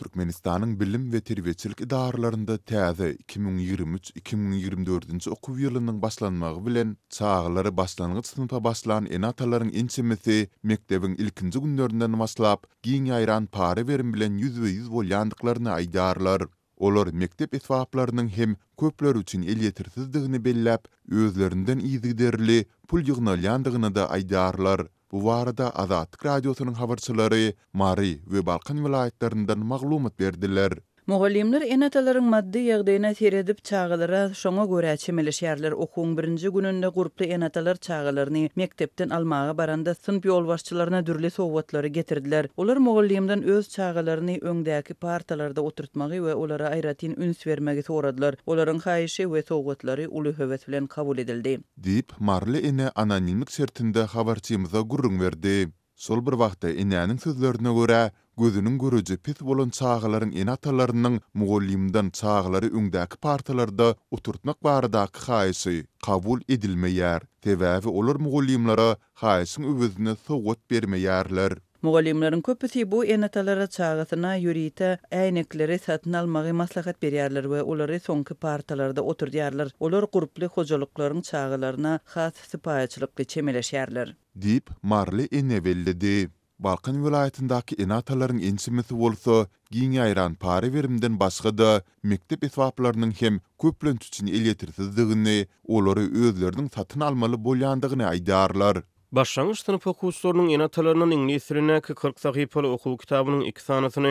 Türkmenistanyň bilim we terbiýeçilik idaralarynda täze 2023-2024-nji okuw ýylynyň başlanmagy bilen çağlary başlangyç sınypa baslan enatalaryň ençimisi mektebiň ilkinji günlerinden maslap giň ayran pare verin bilen 100 ýüz bolýandyklaryny aýdarlar. Olar mektep etfaplarının hem köpler üçin el yetirsizdigini belläp, özlerinden izgiderli pul yığnalyandigini da aydarlar. bu varada Azad Radiosynyň habarçylary Mari we Balkan vilayetlerinden maglumat berdiler. Mogallimler enatalaryň maddi ýagdaýyna seredip çağılara şoňa görä çemeliş ýerler okuwyň birinji gününde gurupda enatalar çağılaryny mektepden almağa baranda syn ýol dürli sowgatlary getirdiler. Olar mogallimden öz çağılaryny öňdäki partalarda oturtmagy we olara aýratyn üns bermegi soradylar. Olaryň haýyşy we sowgatlary uly höwet bilen kabul edildi. Dip Marli ene anonimik sertinde habarçymyza gurrun berdi. Sol bir wagtda inäniň sözlerine görä gözünün görücü pit bolun çağıların en atalarının Moğolimdan çağıları partalarda oturtmak bardakı xaysi kabul edilməyər. Tevəvi olur Moğolimlara xaysin övüzünü soğut bermeyərlər. Mogalimlarin köpüsi bu enatalara çağatana yurita aynikleri satın almagi maslahat beriyarlar ve olari sonki partalarda oturdiyarlar. Olar gruplu xoculukların çağılarına xas sipayacilikli çemeleşyarlar. Deyip Marli Enevelli Balkan vilayetindaki inatalarının insimisi olsa, giyini ayran pari verimden basgı da, mektib etvaplarının hem köplönt üçün eletirsiz dığını, oları özlerinin satın almalı bolyandigini aydarlar. Başlangıç sınıf okuwçylarynyň enatalarynyň ingilis 40 sahypaly okuw kitabynyň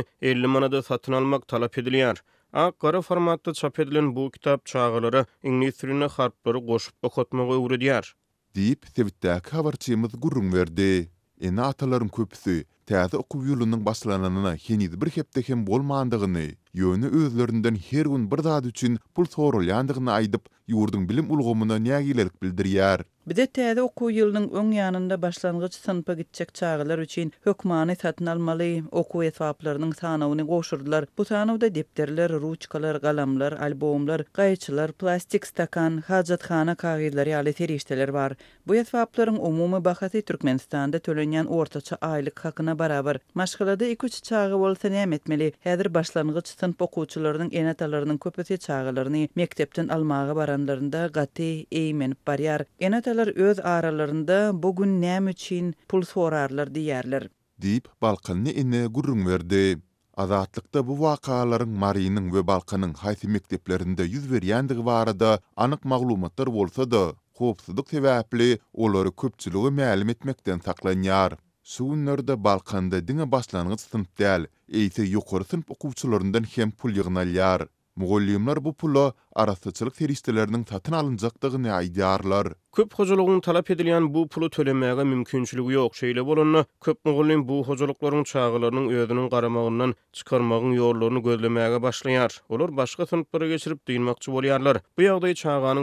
2 50 manada satyn almak talap edilýär. Ak gara formatda çap edilen bu kitap çağılary ingilis diline harplary goşup okutmagy Deyip, diýip Sewitdäki habarçymyz gurrun berdi. Ene atalaryň köpüsi täze okuw ýylynyň başlananyna henizi bir hepde hem bolmandygyny, ýöni özlerinden her gün bir zat üçin pul sorulýandygyny aýdyp, ýurdun bilim ulgamyna nägilerlik bildirýär. Bide täze okuw ýylynyň öň ýanynda başlangyç synpa gitjek çağlar üçin hökmany satyn almaly, okuw etaplarynyň sanawyny goşurdylar. Bu sanawda depterler, ruçkalar, galamlar, albomlar, gaýçylar, plastik stakan, hajatxana kagyzlary ýaly terişdeler bar. Bu etaplaryň umumy bahasy Türkmenistanda tölenýän ortaça aýlyk hakyna ýaşyna barabar. Maşgalada 2-3 çağı bolsa näme etmeli? Häzir başlangyç synp okuwçylarynyň enetalarynyň köpüsi çağılaryny mektepden almağa baranlarynda gaty eýmenip barýar. Enetalar öz aralarynda bugün näme üçin pul sorarlar diýerler. Dip balkyny inne gurrun berdi. Azatlıkta bu vakaların Mari'nin ve Balkan'ın haysi mekteplerinde yüz veriyendik ve arada anık mağlumatlar olsa da, hopsuzluk sebeple oları köpçülüğü mealim etmekten saklanyar. Suun balkanda dina baslanan sınp dial, eite yukur sınp okuvçularından hem pul yagnal Mugollimlar bu pulla arastatçılık feristelerinin tatın alıncaktağı ne aydiarlar. Köp hoculukun talap edilyan bu pulu tölemeaga mümkünçülügu yok şeyle bolonna, köp bu hoculukların çağılarının öyedinin karamağından çıkarmağın yollarını gözlemeaga başlayar. Olur başka sınıpları geçirip duyinmakçı bolyarlar. Bu yağda yi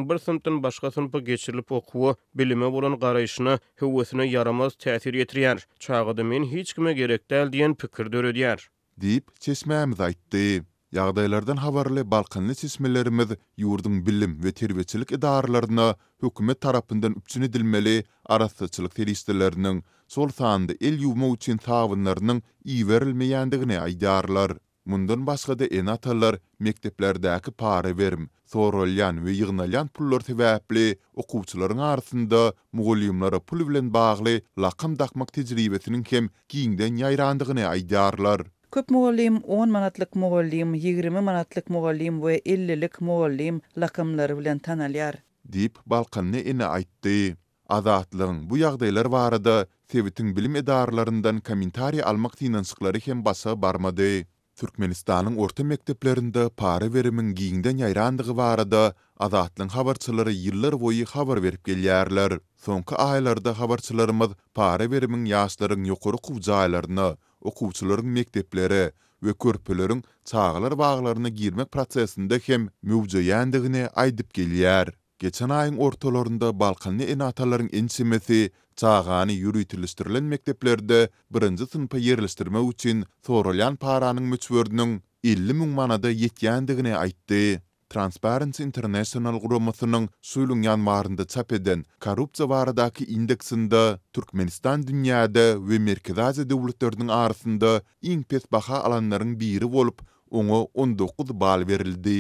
bir sınıpın başka sınıpı geçirilip okuva, bilime bolon garayışına, hüvvesine yaramaz tətiri yetiriyar. yetiri yetiri kimə kime diyen yetiri yetiri yetiri yetiri yetiri Yağdaylardan havarlı balkınlı sismelerimiz yurdun bilim ve terbiyecilik idarlarına hükümet tarafından üçün edilmeli arasıçılık teristelerinin sol sağında el yuvma uçin tavınlarının iyi verilmeyendigini aydarlar. Mundan başka da en atalar mekteplerdeki pari verim, sorolyan ve yığnalyan pullor tevapli okuvçuların arasında mugolyumlara pulivlen bağlı laqam dakmak tecrübetinin kem giyindan yayrandigini aydarlar. Köp mugallim 10 manatlyk mugallim, 20 manatlyk mugallim we 50lik mugallim laqamlary bilen tanalyar. Dip balqanny ene aýtdy. Azatlygyň bu ýagdaýlar barada Tewitiň bilim edarlarynyň kommentari almak tinansyklary hem basa barmady. Türkmenistanyň orta mekteplerinde para berimiň giňden ýaýrandygy barada azatlygyň habarçylary ýyllar boyu habar berip gelýärler. Soňky aýlarda habarçylarymyz para berimiň ýaşlaryň ýokary kuwjaýlaryny, okuwçylaryň mektepleri we körpüleriň çağlar baglaryna girmek prosesinde hem müwjü ýandygyny aýdyp gelýär. Geçen aýyň ortalarynda Balkanly enataryň ensemesi çağany ýürütilistirilen mekteplerde birinji sınypa ýerleşdirmek üçin soralýan paranyň müçwerdiniň 50 manada ýetýändigini aýtdy. Transparency International guramasynyň suýlyň ýanmarynda çap eden korrupsiýa baradaky indeksinde Türkmenistan dünýäde we Merkezi Aziýa döwletleriniň arasynda iň pes baha alanlaryň biri bolup, oňa 19 bal berildi.